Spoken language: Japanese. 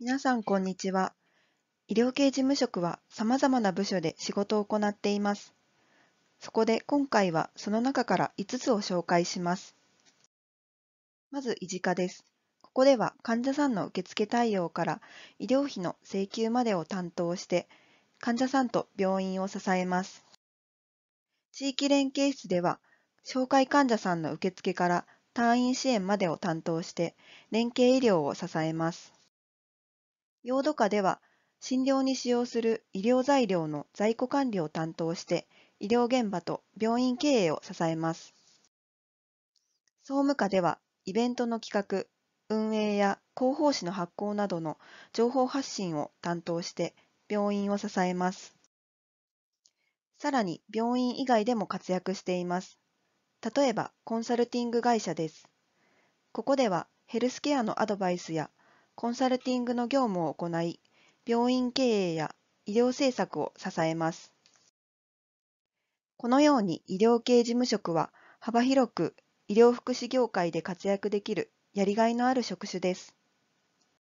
皆さんこんにちは。医療系事務職は様々な部署で仕事を行っています。そこで今回はその中から5つを紹介します。まず、医持課です。ここでは患者さんの受付対応から医療費の請求までを担当して、患者さんと病院を支えます。地域連携室では、紹介患者さんの受付から退院支援までを担当して、連携医療を支えます。用土課では、診療に使用する医療材料の在庫管理を担当して、医療現場と病院経営を支えます。総務課では、イベントの企画、運営や広報誌の発行などの情報発信を担当して、病院を支えます。さらに、病院以外でも活躍しています。例えば、コンサルティング会社です。ここでは、ヘルスケアのアドバイスやコンサルティングの業務を行い、病院経営や医療政策を支えます。このように医療系事務職は幅広く医療福祉業界で活躍できるやりがいのある職種です。